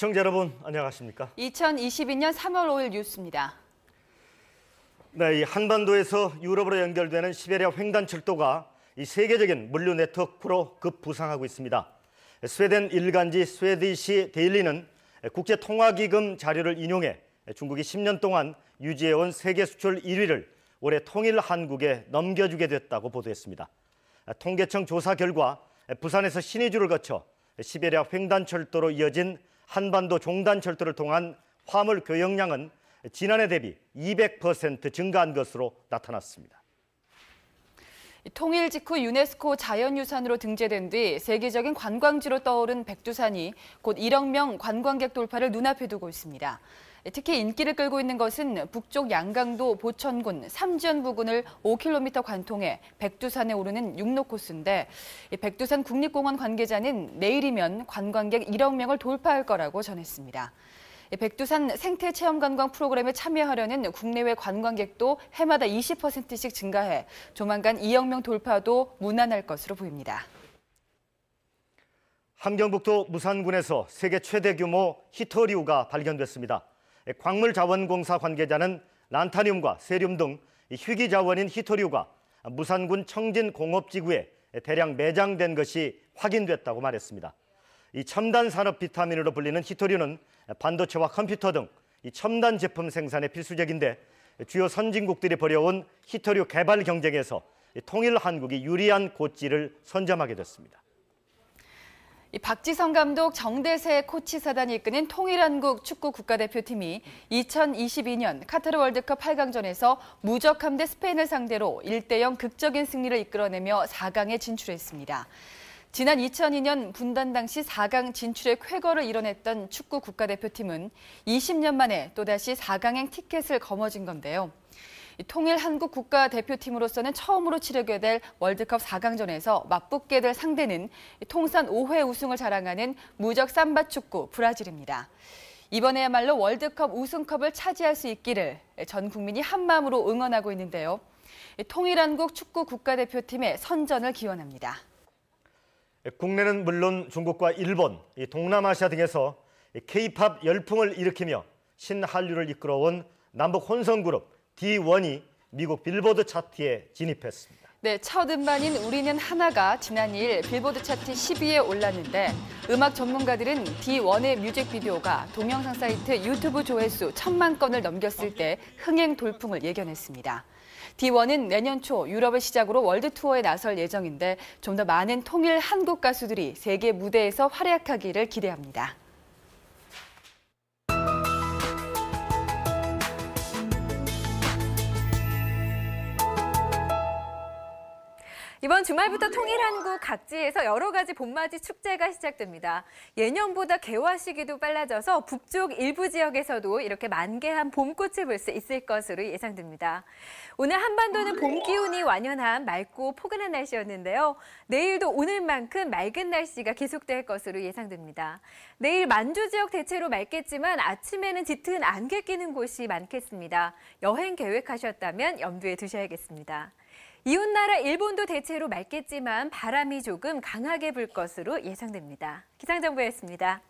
시청자 여러분 안녕하십니까? 2022년 3월 5일 뉴스입니다. 네, 이 한반도에서 유럽으로 연결되는 시베리아 횡단철도가 이 세계적인 물류 네트워크로 급부상하고 있습니다. 스웨덴 일간지 스웨디시 데일리는 국제통화기금 자료를 인용해 중국이 10년 동안 유지해온 세계 수출 1위를 올해 통일 한국에 넘겨주게 됐다고 보도했습니다. 통계청 조사 결과 부산에서 신의주를 거쳐 시베리아 횡단철도로 이어진 한반도 종단 철도를 통한 화물 교역량은 지난해 대비 200% 증가한 것으로 나타났습니다. 통일 직후 유네스코 자연유산으로 등재된 뒤 세계적인 관광지로 떠오른 백두산이 곧 1억 명 관광객 돌파를 눈앞에 두고 있습니다. 특히 인기를 끌고 있는 것은 북쪽 양강도 보천군 삼지연 부근을 5km 관통해 백두산에 오르는 육로 코스인데 백두산 국립공원 관계자는 내일이면 관광객 1억 명을 돌파할 거라고 전했습니다. 백두산 생태 체험 관광 프로그램에 참여하려는 국내외 관광객도 해마다 20%씩 증가해 조만간 2억 명 돌파도 무난할 것으로 보입니다. 함경북도 무산군에서 세계 최대 규모 히터리우가 발견됐습니다. 광물자원공사 관계자는 란타늄과 세륨 등 희귀자원인 히토류가 무산군 청진공업지구에 대량 매장된 것이 확인됐다고 말했습니다. 이 첨단 산업 비타민으로 불리는 히토류는 반도체와 컴퓨터 등 첨단 제품 생산에 필수적인데 주요 선진국들이 벌여온 히토류 개발 경쟁에서 통일 한국이 유리한 고지를 선점하게 됐습니다. 박지성 감독 정대세 코치 사단이 이끄는 통일한국 축구 국가대표팀이 2022년 카타르 월드컵 8강전에서 무적함 대 스페인을 상대로 1대0 극적인 승리를 이끌어내며 4강에 진출했습니다. 지난 2002년 분단 당시 4강 진출의 쾌거를 이뤄냈던 축구 국가대표팀은 20년 만에 또다시 4강행 티켓을 거머쥔 건데요. 통일 한국 국가대표팀으로서는 처음으로 치르게 될 월드컵 4강전에서 맞붙게 될 상대는 통산 5회 우승을 자랑하는 무적 삼바 축구 브라질입니다. 이번에야말로 월드컵 우승컵을 차지할 수 있기를 전 국민이 한마음으로 응원하고 있는데요. 통일한국 축구 국가대표팀의 선전을 기원합니다. 국내는 물론 중국과 일본, 동남아시아 등에서 K-팝 열풍을 일으키며 신한류를 이끌어온 남북 혼성그룹 D1이 미국 빌보드 차트에 진입했습니다. 네, 첫 음반인 우리는 하나가 지난 2일 빌보드 차트 10위에 올랐는데 음악 전문가들은 D1의 뮤직비디오가 동영상 사이트 유튜브 조회수 천만 건을 넘겼을 때 흥행 돌풍을 예견했습니다. D1은 내년 초 유럽을 시작으로 월드 투어에 나설 예정인데 좀 더 많은 통일 한국 가수들이 세계 무대에서 활약하기를 기대합니다. 이번 주말부터 통일한국 각지에서 여러 가지 봄맞이 축제가 시작됩니다. 예년보다 개화 시기도 빨라져서 북쪽 일부 지역에서도 이렇게 만개한 봄꽃을 볼 수 있을 것으로 예상됩니다. 오늘 한반도는 봄 기운이 완연한 맑고 포근한 날씨였는데요. 내일도 오늘만큼 맑은 날씨가 계속될 것으로 예상됩니다. 내일 만주 지역 대체로 맑겠지만 아침에는 짙은 안개 끼는 곳이 많겠습니다. 여행 계획하셨다면 염두에 두셔야겠습니다. 이웃나라 일본도 대체로 맑겠지만 바람이 조금 강하게 불 것으로 예상됩니다. 기상정보였습니다.